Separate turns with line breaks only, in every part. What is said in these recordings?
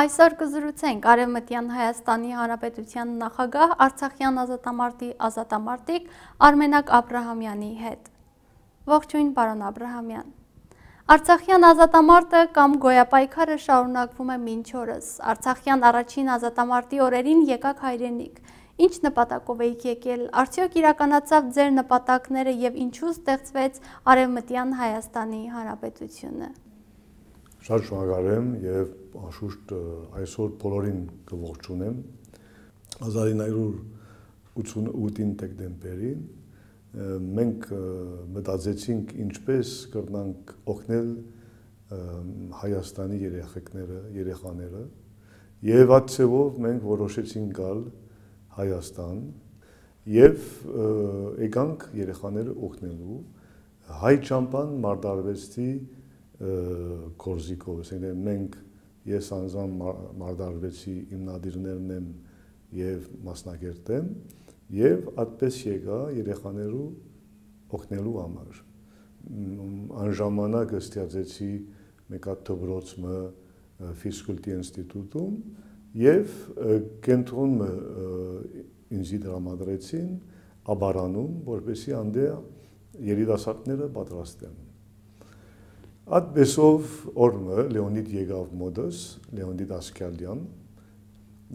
Այսօր կզրուցենք Արևմտյան Հայաստանի Հանրապետության նախագահ Արցախյան ազատամարտի ազատամարտիկ Արմենակ Աբ รา համյանի հետ։ Ողջույն, պարոն Աբ รา համյան։ Արցախյան ազատամարտը կամ գոյապայքարը շարունակվում է մինչ օրս։ Արցախյան առաջին ազատամարտի օրերին եկակ հայրենիք։ Ինչ նպատակով եք եկել, արդյոք իրականացավ ձեր նպատակները եւ ինչու ստեղծվեց Արևմտյան Հայաստանի Հանրապետությունը։
Շատ շնորհակալ եմ եւ անշուշտ այսօր բոլորին կողջունեմ 1988-ին դեկտեմբերին մենք մտածեցինք ինչպես կրնանք օգնել Հայաստանի երեխեքները, երեխաները եւ այդ ցեվով մենք որոշեցինք գալ Հայաստան եւ եկանք երեխաները օգնելու հայ ճամփան մարդարվեստի կորզիկով, այսինքն մենք ես անձամբ մարդարվեցի իմնադիրներն եմ եւ մասնակերտեմ եւ այդպես եկա երեխաներու օգնելու համար անժամանակ ստեղծեցի մեկ հատ դպրոցը ֆիզկուլտի ինստիտուտում եւ կենտրոնը ինձ դրամադրեցին աբարանում որպեսի անդե երիտասարդները պատրաստեն Այդպեսով օրնը Լեոնիդ եկավ մոդս, Լեոնիդ Ասկալյան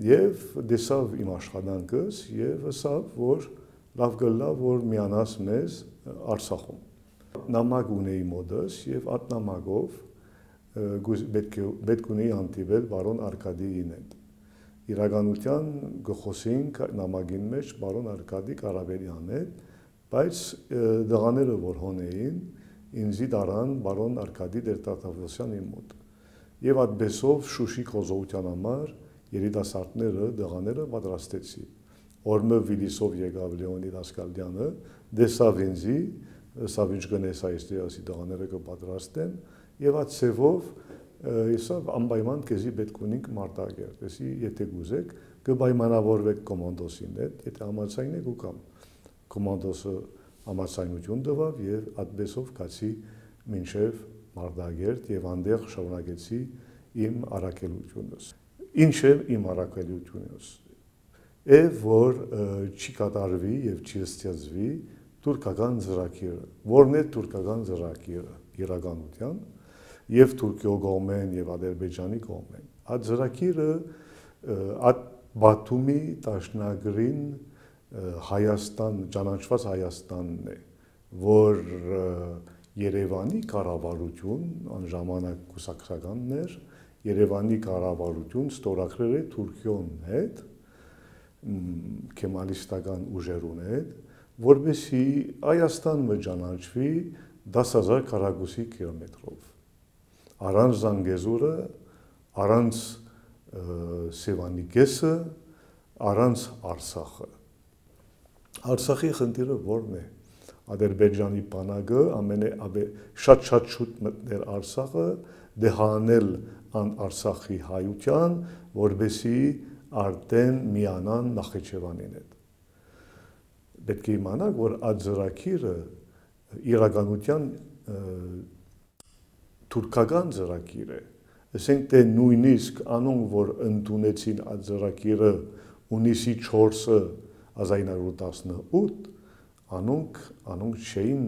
եւ դեսավ իմ աշխատանքս եւ ասավ, որ լավ գլա, որ միանաս մեզ Արցախում։ Նամակ ունեի մոդս եւ այդ նամակով պետք է պետք ունեի հանդիպել բարոն Արկադիին հետ։ Իրականության գխոսինք նամակին մեջ բարոն Արկադի Կարաբերյան հետ, բայց դղաները որ հոնեին ինձի դարան բարոն Արկադի Տերտատավոսյան իմ մոտ։ Եվ այդպեսով Շուշի խոզողության համար երիտասարդները, դղաները պատրաստեցի։ Օրմը Վիլիսով եկավ Լեոնիդ Ասկալդյանը, դեսավ ինձի, սավ ինչ գնեսա իստի ասի դղաները կպատրաստեն, եւ այդ ցևով հեսա անպայման քեզի պետք ունենք մարտագեր։ Դեսի եթե գուզեք, կպայմանավորվեք կոմանդոսին հետ, եթե համաձայն եք ու կամ կոմանդոսը համասայնություն տվավ եւ այդպեսով գացի մինչեւ Մարտագերտ եւ անդեղ շարունակեցի իմ առաքելությունս։ Ինչ է իմ առաքելությունս։ Է որ չի կատարվի եւ չի ստեղծվի թուրքական ծրագիրը, որն է թուրքական ծրագիրը իրականության եւ Թուրքիո կողմեն եւ Ադրբեջանի կողմեն։ Այդ ծրագիրը այդ Բաթումի տաշնագրին Հայաստան ճանաչված Հայաստանն է, որ Երևանի կառավարություն անժամանակ կուսակցականներ Երևանի կառավարություն ստորագրել է Թուրքիոն հետ կեմալիստական ուժերուն հետ, որբեսի Հայաստան մը ճանաչվի 10000 քառակուսի կիլոմետրով։ Առանց Զանգեզուրը, առանց Սևանի գեսը, առանց Արցախը։ Արցախի խնդիրը ո՞րն է։ Ադրբեջանի բանակը ամենե շատ-շատ շուտ մտներ Արցախը, դեհանել ան Արցախի հայության, որբեսի արդեն միանան Նախիջևանին հետ։ Պետք է իմանանք, որ աձրակիրը իրականության թուրքական ծրագիր է ասենք թե նույնիսկ անոնք որ ընդունեցին այդ ծրագիրը ունիսի 4-ը 1918 անոնք անոնք չէին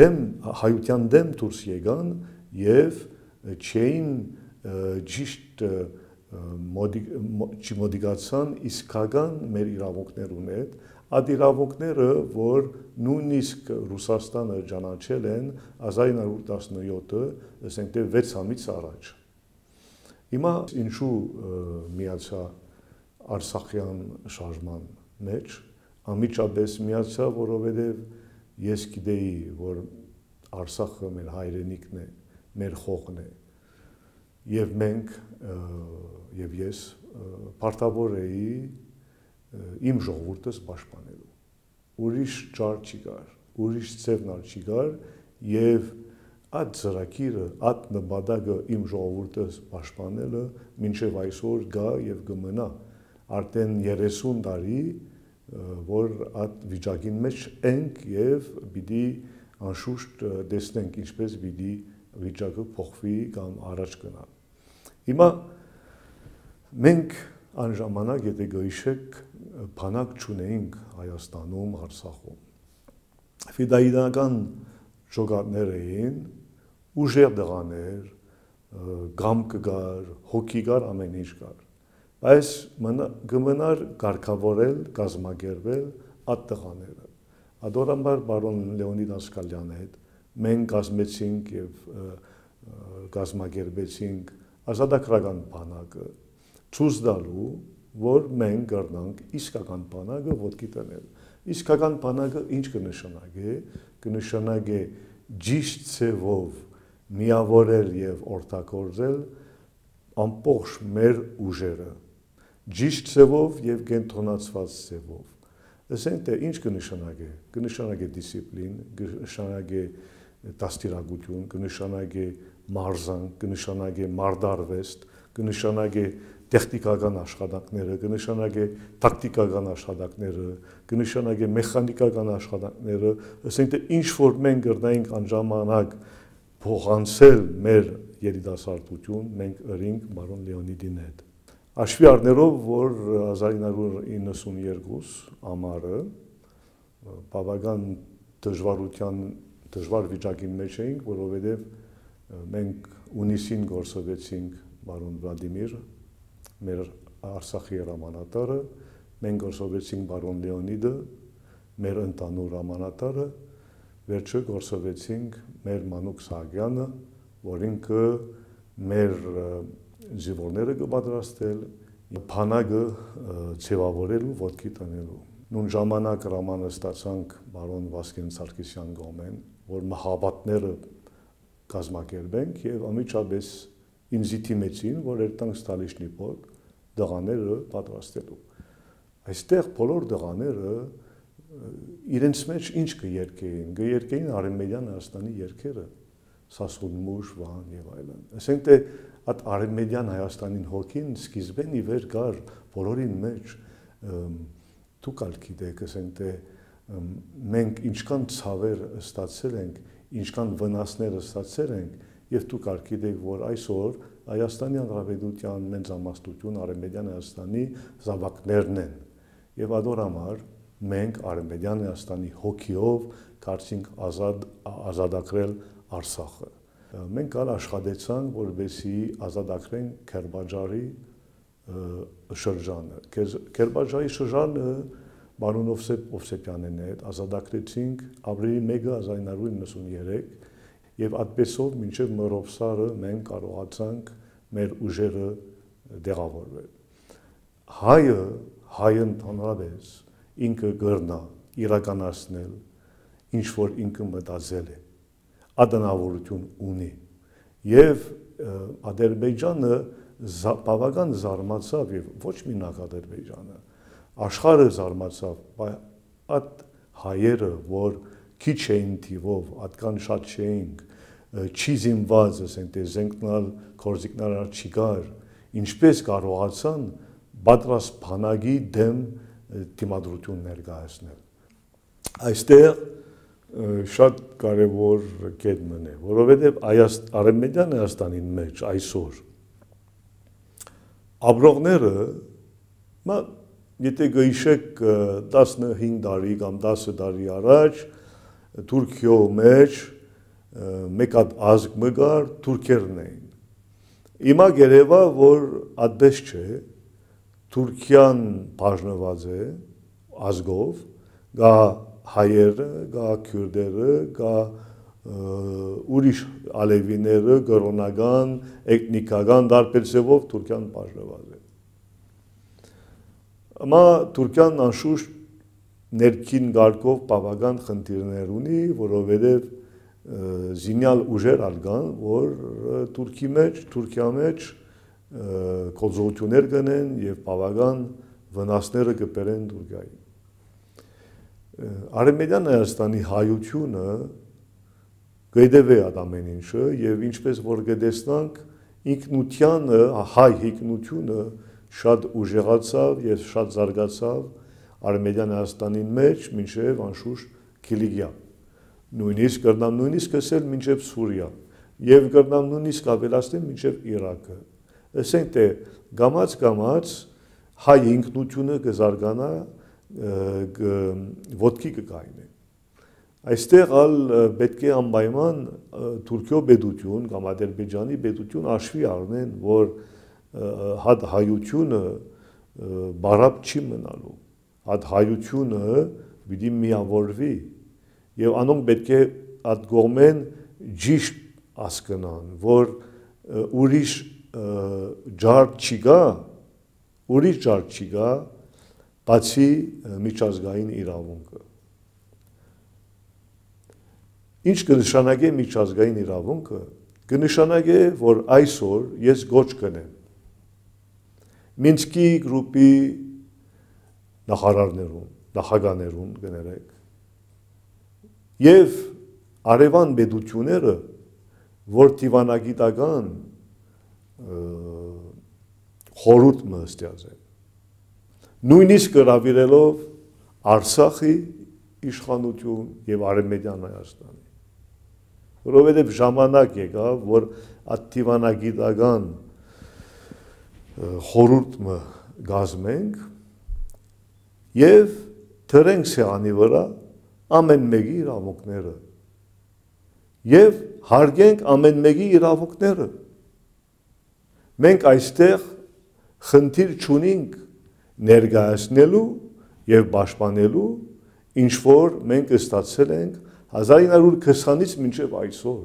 դեմ հայության դեմ դուրս եկան եւ չէին ճիշտ մոդիգացան իսկական մեր իրավունքներուն հետ այդ իրավունքները որ նույնիսկ Ռուսաստանը ճանաչել են 1917-ը ասենք թե 6 ամիս առաջ հիմա ինչու միացա Արցախյան շարժման մեջ ամիջապես միացա, որովհետև ես գիտեի, որ Արցախը մեր հայրենիքն է, մեր խողն է։ Եվ մենք եւ ես պարտավոր էի իմ ժողովուրդս պաշտպանելու։ Ուրիշ ճար չի կար, ուրիշ ծևնալ չի կար եւ այդ ծրագիրը, այդ նպատակը իմ ժողովուրդս պաշտպանելը ոչ միայն այսօր գա եւ կմնա։ և արդեն 30 տարի որ այդ վիճակին մեջ ենք եւ պիտի անշուշտ տեսնենք ինչպես պիտի վիճակը փոխվի կամ առաջ գնա։ Հիմա մենք այն ժամանակ, եթե գիշեք, բանակ չունեինք Հայաստանում, Արցախում։ Ֆիդայիդական շոգատներ էին, ուժեղ դղաներ, գամ կգար, հոգի գար, ամեն ինչ գար Այս գմնար ղարքավորել, կազմակերպել այդ տղաները։ Ադորանբար բարոն Լեոնիդ Ասկալյանի հետ մենք կազմեցինք եւ կազմակերպեցինք ազատագրական բանակը ցույց տալու, որ մենք գտնանք իսկական բանակը ոտքի տնել։ Իսկական բանակը ինչ կնշանակի, կնշանակի ճիշտ ծևով միավորել եւ օրտակորձել ամբողջ մեր ուժերը ճիշտ ձևով եւ կենտրոնացված ձևով։ Ասենք թե ինչ կնշանակե։ Կնշանակե դիսցիպլին, կնշանակե դաստիարակություն, կնշանակե մարզան, կնշանակե մարդարվեստ, կնշանակե տեխնիկական աշխատանքները, կնշանակե տակտիկական աշխատանքները, կնշանակե մեխանիկական աշխատանքները, ասենք թե ինչ որ մենք գրնայինք անժամանակ փոխանցել մեր երիտասարդություն, մենք ըրինք Մարոն Լեոնիդին հետ։ Աշվի առնելով, որ 1992 ամառը բավական դժվարության դժվար վիճակի մեջ էինք, որովհետև մենք ունիսին գործովեցինք բարոն Վլադիմիր, մեր Արցախի հրամանատարը, մենք գործովեցինք բարոն Լեոնիդը, մեր ընտանուր հրամանատարը, վերջը գործովեցինք մեր Մանուկ Սահակյանը, որ ինքը մեր զիվորները կպատրաստել, փանակը ցևավորելու, ոդկի տնելու։ Նույն ժամանակ հրամանը ստացանք բարոն Վասկեն Սարգսյան գոմեն, որ մահաբատները կազմակերպենք եւ ամիջապես ինձի թիմեցին, որ երտանք ստալիշնի փոք դղաները պատրաստելու։ Այստեղ բոլոր դղաները իրենց մեջ ինչ կերկեին, կերկեին արեմեդյան Հայաստանի երկերը, Սասուն մուշ, Վահան եւ այլն։ Ասենք թե այդ արևմտյան Հայաստանին հոգին սկիզբեն ի վեր գար բոլորին մեջ դուք ալ գիտեք, ասենք թե մենք ինչքան ցավեր ստացել ենք, ինչքան վնասներ ստացել ենք, եւ դուք ալ գիտեք, որ այսօր Հայաստանի Հանրապետության մենզամաստություն արևմտյան Հայաստանի զավակներն են։ Եվ ադոր համար մենք արևմտյան Հայաստանի հոգիով կարծենք ազատ ազատագրել Արցախը։ Մենք կար աշխատեցանք, որբեսի ազատագրեն Քերբաջարի շրջանը։ Քերբաջարի շրջանը Բարոնով Սեփովսեփյանն է, ազատագրեցինք ապրիլի 1-ը 1993 եւ այդպեսով մինչեւ Մռովսարը մենք կարողացանք մեր ուժերը դեղավորվել։ Հայը, հայը ընդհանրապես ինքը գրնա իրականացնել ինչ որ ինքը մտածել է ադնավորություն ունի։ Եվ Ադրբեջանը բավական զարմացավ եւ ոչ մինակ Ադրբեջանը, աշխարհը զարմացավ, բայց այդ հայերը, որ քիչ էին տիվով, այդքան շատ չէինք, չի զինված, ասենք, դե զենքնալ, կորզիկնալ չի գար, ինչպես կարողացան պատրաստ բանակի դեմ դիմադրություն ներկայացնել։ Այստեղ շատ կարևոր կետն է, որովհետև Արևմտյան Հայաստանի մեջ այսօր ապրողները մա եթե գիշեք 15 տարի կամ 10 տարի առաջ Թուրքիո մեջ մեկ հատ ազգ մգար թուրքերն էին։ Հիմա գերեվա որ այդպես չէ, Թուրքիան բաժնված է ազգով, գա հայերը, կա քյուրդերը, կա ուրիշ ալևիները, գրոնական, էթնիկական դարբերսեվով Թուրքիան բաժնված է։ Մա Թուրքիան անշուշտ ներքին գարկով բավական խնդիրներ ունի, որովհետև զինյալ ուժեր արգան, որ Թուրքի մեջ, Թուրքիա մեջ կոզողություններ գնեն եւ բավական վնասները կբերեն Թուրքիային։ Արևմտյան Հայաստանի հայությունը գդեվե ա ամեն ինչը եւ ինչպես որ գտեսնանք ինքնությանը հայ ինքնությունը շատ ուժեղացավ եւ շատ զարգացավ Արմենիան Հայաստանի մեջ մինչեւ անշուշտ Կիլիգիա նույնիսկ կրնամ նույնիսկ ասել մինչեւ Սուրիա եւ կրնամ նույնիսկ ավելացնել մինչեւ Իրաքը ասենք թե գամած գամած հայ ինքնությունը կզարգանա ոդկի կկայնեն։ Այստեղ ալ պետք է անպայման Թուրքիո պետություն կամ Ադրբեջանի պետություն աշվի առնեն, որ հատ հայությունը բարապ չի մնալու։ Հատ հայությունը պիտի միավորվի եւ անոնք պետք է այդ գոմեն ճիշտ ասկնան, որ ուրիշ ջարդ չի գա, ուրիշ ջարդ չի գա, բացի միջազգային իրավունքը։ Ինչ կնշանակե միջազգային իրավունքը, կնշանակե, որ այսօր ես գոչ կնեմ Մինսկի գրուպի նախարարներուն, նախագաներուն գներեք։ Եվ արևան բեդությունները, որ դիվանագիտական խորհուրդ մը ստեղծեն նույնիսկ հրավիրելով Արցախի իշխանություն եւ Արեմեդյան Հայաստանի որովհետեւ ժամանակ եկավ որ ատիվանագիտական խորհուրդը գազմենք եւ թրենք սեղանի վրա ամեն մեկի իրավունքները եւ հարգենք ամեն մեկի իրավունքները մենք այստեղ խնդիր չունենք ներկայացնելու եւ պաշտպանելու ինչ որ մենք ստացել ենք 1920-ից մինչև այսօր,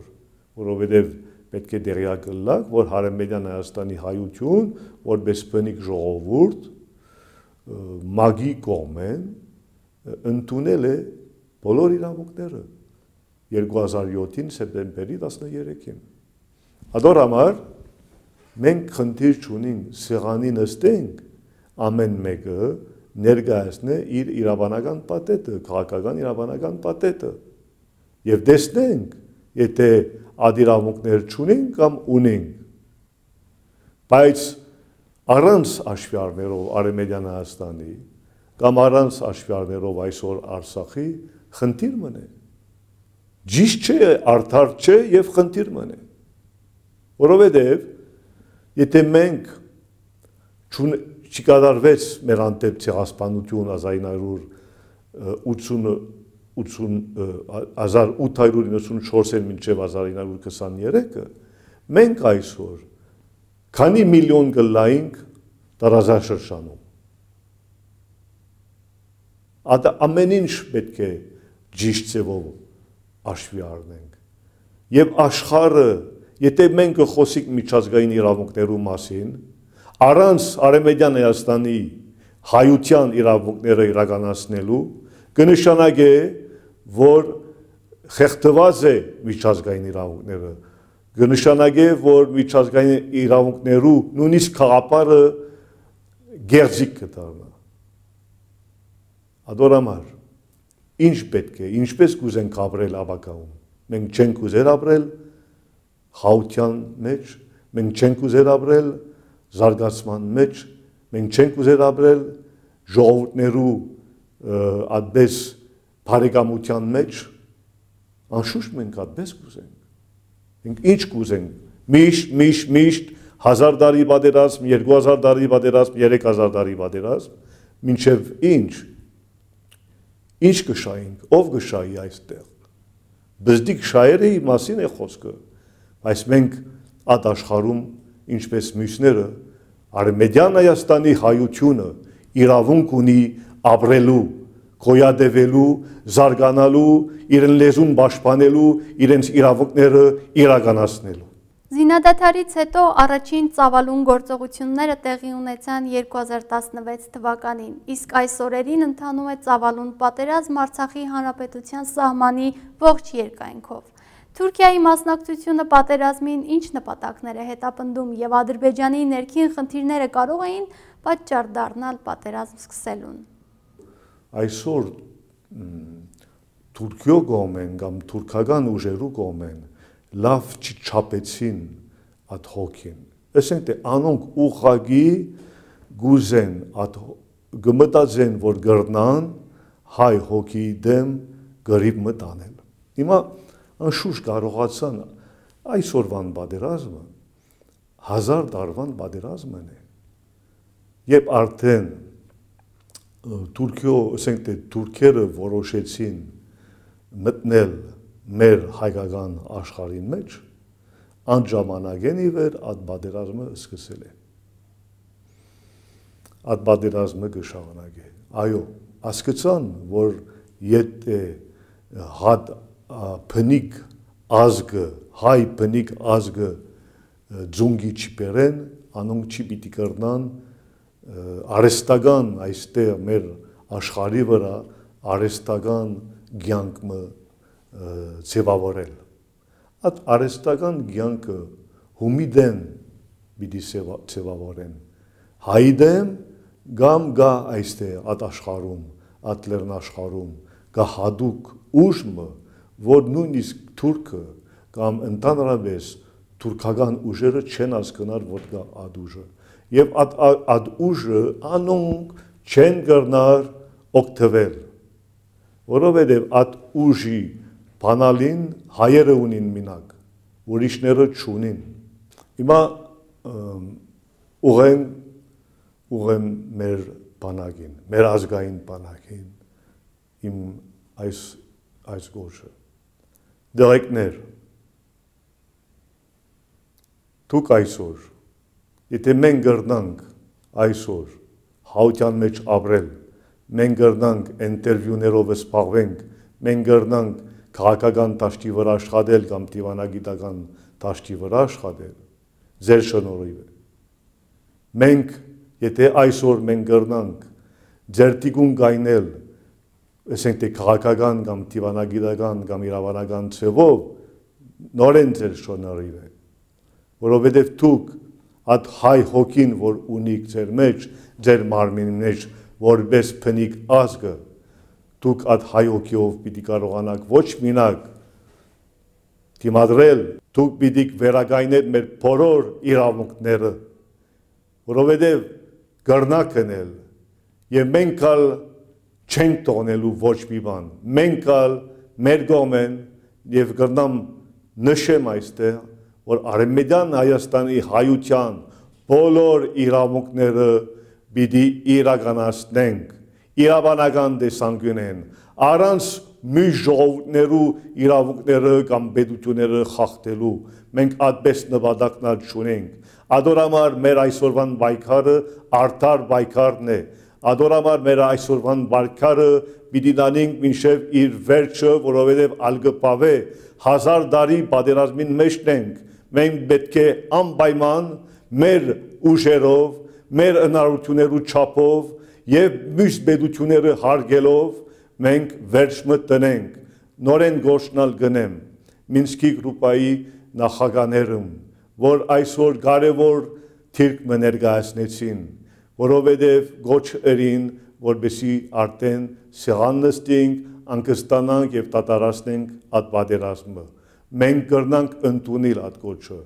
որովհետև պետք է դերյակը լակ, որ Հարեմեդյան Հայաստանի հայություն, որպես բնիկ ժողովուրդ, մագի կողմեն, ընդունել է բոլոր իրավունքները 2007-ին սեպտեմբերի 13-ին։ Ադոր համար մենք խնդիր չունին սեղանի նստենք ամեն մեկը ներկայացնե իր իրավանական պատետը, քաղաքական իրավանական պատետը։ Եվ տեսնենք, եթե ադիրավունքներ չունենք կամ ունենք։ Բայց առանց աշվյարներով Արեմեդյան Հայաստանի կամ առանց աշվյարներով այսօր Արցախի խնդիր մնե։ Ճիշտ չէ, արդար չէ եւ խնդիր մնե։ Որովհետեւ եթե մենք չկատարվեց մեր անտեպցի հասպանություն 1894-ին մինչև 1923-ը, մենք այսօր քանի միլիոն կլայինք տարազաշրջանում։ Ատա ամեն ինչ պետք է ճիշտ ձևով աշվի առնենք։ Եվ աշխարը, եթե մենք խոսենք միջազգային իրավունքներու մասին, առանց Արեմեդյան Հայաստանի հայության իրավունքները իրականացնելու կնշանակե որ խեղդված է միջազգային իրավունքները կնշանակե որ միջազգային իրավունքներու նույնիսկ խաղապարը գերձիկ կդառնա Ադորամար ինչ պետք է, ինչպես կուզենք ապրել ավակաում։ Մենք չենք ուզեր ապրել խաության մեջ, մենք չենք ուզեր ապրել զարգացման մեջ մենք չենք ուզերաբրել ժողովուրդներու այդպես բարեկամության մեջ անշուշտ մենք այդպես կուզենք մենք ինչ կուզենք միշտ միշտ միշտ 1000 տարի պատերազմ 2000 տարի պատերազմ 3000 տարի պատերազմ ինչև ինչ ինչ կշայինք ով կշայի այստեղ բզդիկ շայերը մասին է խոսքը բայց մենք այդ աշխարհում ինչպես մյուսները, Արմեդյան Հայաստանի հայությունը իրավունք ունի ապրելու, գոյատևելու, զարգանալու, իրեն լեզուն պաշտպանելու, իրենց իրավունքները իրականացնելու։
Զինադադարից հետո առաջին ծավալուն գործողությունները տեղի ունեցան 2016 թվականին, իսկ այս օրերին ընթանում է ծավալուն պատերազմ Արցախի Հանրապետության սահմանի ողջ երկայնքով։ Թուրքիայի մասնակցությունը պատերազմին ինչ նպատակներ է հետապնդում եւ Ադրբեջանի ներքին խնդիրները կարող էին պատճառ դառնալ պատերազմ սկսելուն։
Այսօր Թուրքիո կողմեն կամ թուրքական ուժերու կողմեն լավ չչապեցին ad hoc-ին։ Ասենք թե անոնք ուղղակի գուզեն ad գմտածեն որ գրնան հայ հոգի դեմ գրիպ մտանեն։ Հիմա անշուշտ կարողացան այսօրվան բادرազմը հազար տարվան բادرազմն է երբ արդեն Թուրքիո, ասենք թե թուրքերը որոշեցին մտնել մեր հայկական աշխարհին մեջ, անժամանագեն ի վեր այդ բادرազմը սկսել է։ Այդ բادرազմը կշարունակի։ Այո, ասկցան, որ եթե հատ բնիկ ազգը, հայ բնիկ ազգը ձունգի չբերեն, անոնք չի պիտի կրնան արեստական այստեղ մեր աշխարի վրա արեստական ցանկը ձևավորել։ Այդ արեստական ցանկը հումի դեմ պիտի ձևավորեն։ Հայի դեմ գամ գա այստեղ այդ աշխարում, այդ լեռնաշխարում, գա հադուկ ուժը որ նույնիսկ թուրքը կամ ընդհանրապես թուրքական ուժերը չեն հասկանար որ դա ադուժը եւ ադ ադուժը անոնք չեն գրնար օգտվել որովհետեւ ադուժի բանալին հայերը ունին մինակ ուրիշները չունին հիմա ուղեն ուղեմ մեր բանակին մեր ազգային բանակին իմ այս այս գործը դղեկներ դուք այսօր եթե մենք գրնանք այսօր հաուտյան մեջ ապրել մենք գրնանք ինտերվյուներով զբաղվենք մենք գրնանք քաղաքական դաշտի վրա աշխատել կամ դիվանագիտական դաշտի վրա աշխատել ձեր շնորհիվ մենք եթե այսօր մենք գրնանք ձեր տիկուն գայնել ասենք թե դե քաղաքական կամ դիվանագիտական կամ իրավանական ծևով նորեն ձեր շոնարիվ է որովհետև դուք այդ հայ հոգին որ ունիք ձեր մեջ ձեր մարմինի մեջ որպես փնիկ ազգը դուք այդ հայ հոգիով պիտի կարողանաք ոչ մենակ դիմադրել դուք պիտի վերակայնեք մեր բոլոր իրավունքները որովհետև գրնակն էլ եւ մենք կալ չենք տողնելու ոչ մի բան։ Մենք ալ մեր գոմեն եւ գրնամ նշեմ այստեղ, որ Արևմտյան Հայաստանի հայության բոլոր իրավունքները պիտի իրականացնենք իրավանական տեսանկյունեն առանց մի ժողովներու իրավունքները կամ պետությունները խախտելու մենք այդպես նպատակն չունենք Ադորամար մեր այսօրվան բայկարը արդար բայկարն է Ադորամար մեր այսօրվան բարքարը պիտի դանինք մինչև իր վերջը, որովհետև ալգպավե հազար դարի պատերազմին մեջն ենք։ Մենք պետք է անպայման մեր ուժերով, մեր հնարություններու չափով եւ մյուս բեդությունները հարգելով մենք վերջը տնենք։ Նորեն գործնալ գնեմ Մինսկի գրուպայի նախագաներում, որ այսօր կարևոր թիրք մներգայացնեցին որովհետև գոչ երին որբեսի արդեն սեղան նստենք, անկստանանք եւ դատարացնենք այդ պատերազմը։ Մենք կրնանք ընդունել այդ գոչը,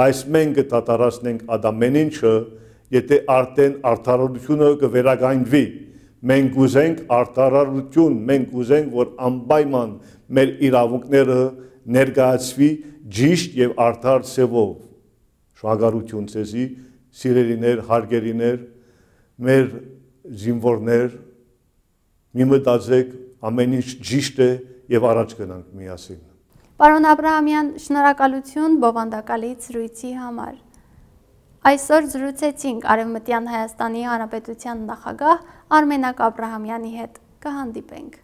բայց մենք կդատարացնենք այդ ամեն ինչը, եթե արդեն արդարությունը կվերակայնվի։ Մենք ուզենք արդարություն, մենք ուզենք, որ անպայման մեր իրավունքները ներկայացվի ճիշտ եւ արդար ծևով։ Շնորհակալություն ցեզի, սիրելիներ, հարգելիներ, մեր զինվորներ, մի մտածեք, ամեն ինչ ճիշտ է եւ առաջ գնանք միասին։
Պարոն Աբրահամյան, շնորհակալություն բովանդակալից զրույցի համար։ Այսօր զրուցեցինք Արևմտյան Հայաստանի Հանրապետության նախագահ Արմենակ Աբրահամյանի հետ։ Կհանդիպենք։